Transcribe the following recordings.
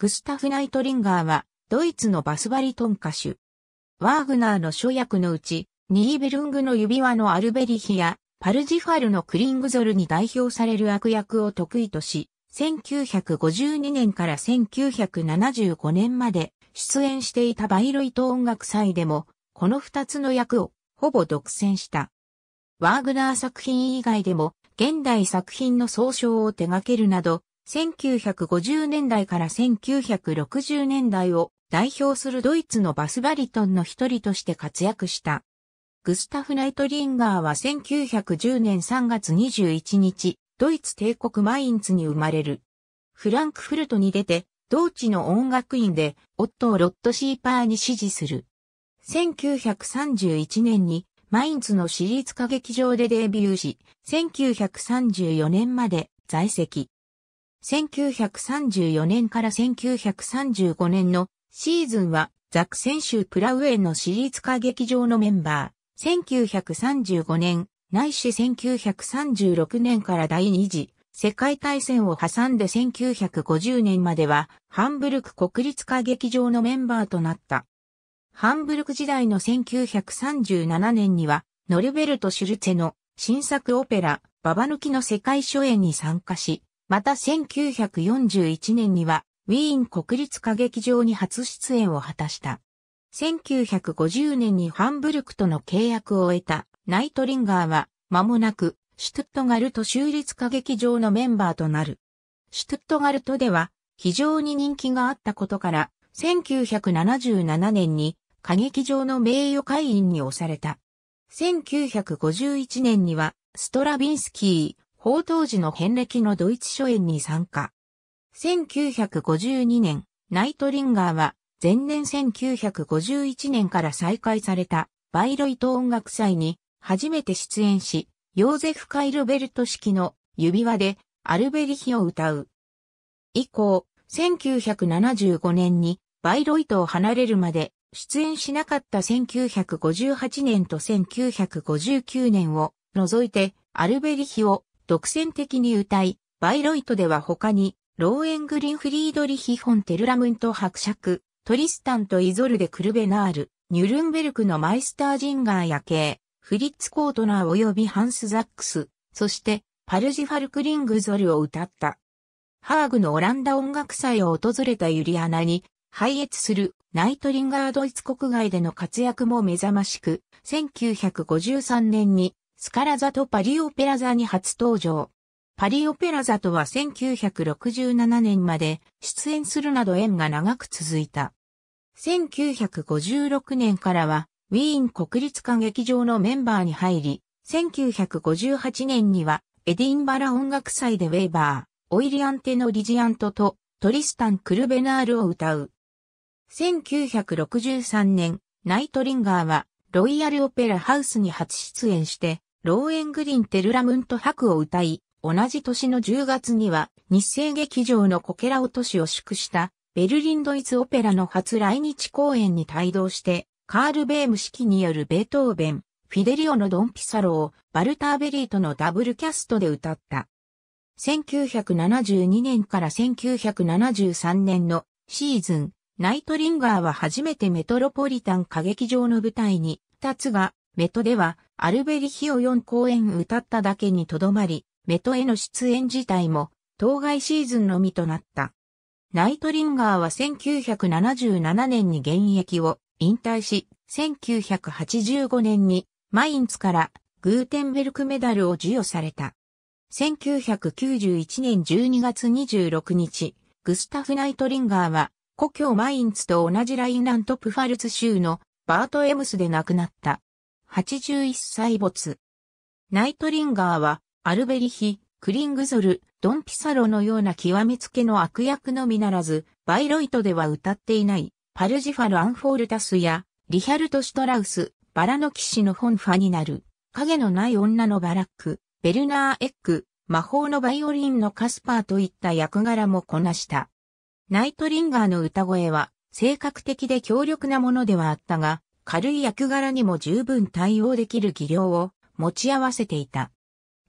グスタフ・ナイトリンガーは、ドイツのバスバリトン歌手。ワーグナーの諸役のうち、ニーベルングの指輪のアルベリヒや、パルジファルのクリングゾルに代表される悪役を得意とし、1952年から1975年まで出演していたバイロイト音楽祭でも、この二つの役をほぼ独占した。ワーグナー作品以外でも、現代作品の総称を手掛けるなど、1950年代から1960年代を代表するドイツのバスバリトンの一人として活躍した。グスタフ・ナイトリンガーは1910年3月21日、ドイツ帝国マインツに生まれる。フランクフルトに出て、同地の音楽院で、夫をロット・シーパーに支持する。1931年に、マインツの私立歌劇場でデビューし、1934年まで在籍。1934年から1935年のシーズンはザクセン州プラウエイの私立歌劇場のメンバー。1935年、ないし1936年から第二次世界大戦を挟んで1950年まではハンブルク国立歌劇場のメンバーとなった。ハンブルク時代の1937年にはノルベルト・シュルツェの新作オペラ、ババ抜きの世界初演に参加し、また1941年には、ウィーン国立歌劇場に初出演を果たした。1950年にハンブルクとの契約を終えたナイトリンガーは、間もなく、シュトゥットガルト州立歌劇場のメンバーとなる。シュトゥットガルトでは、非常に人気があったことから、1977年に歌劇場の名誉会員に押された。1951年には、ストラビンスキー、宝当時の遍歴のドイツ初演に参加。1952年、ナイトリンガーは、前年1951年から再開された、バイロイト音楽祭に、初めて出演し、ヨーゼフ・カイルベルト式の指輪で、アルベリヒを歌う。以降、1975年に、バイロイトを離れるまで、出演しなかった1958年と1959年を除いて、アルベリヒを独占的に歌い、バイロイトでは他に、ローエングリン・フリードリヒ・ホン・テルラムント伯爵、トリスタンとイゾルデ・クルベナール、ニュルンベルクのマイスター・ジンガーや系、フリッツ・コートナー及びハンス・ザックス、そして、パルジ・ファルクリング・ゾルを歌った。ハーグのオランダ音楽祭を訪れたユリアナに、配謁するナイトリンガードイツ国外での活躍も目覚ましく、1953年にスカラ座とパリオペラ座に初登場。パリオペラ座とは1967年まで出演するなど縁が長く続いた。1956年からはウィーン国立歌劇場のメンバーに入り、1958年にはエディンバラ音楽祭でウェーバー、オイリアンテのリジアントとトリスタン・クルベナールを歌う。1963年、ナイトリンガーはロイヤルオペラハウスに初出演してローエングリン・テルラムント博を歌い、同じ年の10月には日生劇場のコケラ落としを祝したベルリンドイツオペラの初来日公演に帯同して、カール・ベーム式によるベートーベン、フィデリオのドン・ピサロをバルターベリーとのダブルキャストで歌った。1972年から1973年のシーズン、ナイトリンガーは初めてメトロポリタン歌劇場の舞台に立つが、メトでは、アルベリヒを4公演歌っただけにとどまり、メトへの出演自体も、当該シーズンのみとなった。ナイトリンガーは1977年に現役を引退し、1985年にマインツからグーテンベルクメダルを授与された。1991年12月26日、グスタフ・ナイトリンガーは故郷マインツと同じラインラントプファルツ州のバート・エムスで亡くなった。81歳没。ナイトリンガーは、アルベリヒ、クリングゾル、ドンピサロのような極めつけの悪役のみならず、バイロイトでは歌っていない、パルジファル・アンフォールタスや、リヒャルト・シュトラウス、バラの騎士の本ファになる、影のない女のバラック、ベルナー・エッグ、魔法のバイオリンのカスパーといった役柄もこなした。ナイトリンガーの歌声は、性格的で強力なものではあったが、軽い役柄にも十分対応できる技量を持ち合わせていた。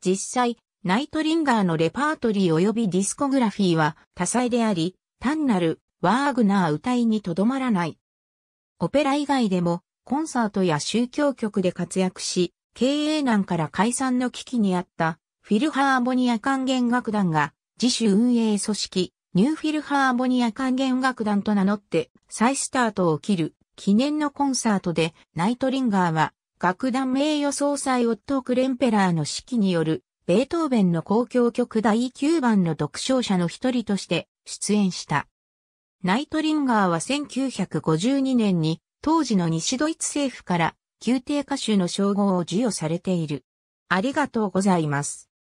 実際、ナイトリンガーのレパートリー及びディスコグラフィーは多彩であり、単なるワーグナー歌いにとどまらない。オペラ以外でもコンサートや宗教曲で活躍し、経営難から解散の危機にあったフィルハーモニア管弦楽団が自主運営組織ニューフィルハーモニア管弦楽団と名乗って再スタートを切る記念のコンサートで、ナイトリンガーは、楽団名誉総裁オットー・クレンペラーの指揮による、ベートーベンの公共曲第9番の独唱者の一人として出演した。ナイトリンガーは1952年に当時の西ドイツ政府から宮廷歌手の称号を授与されている。ありがとうございます。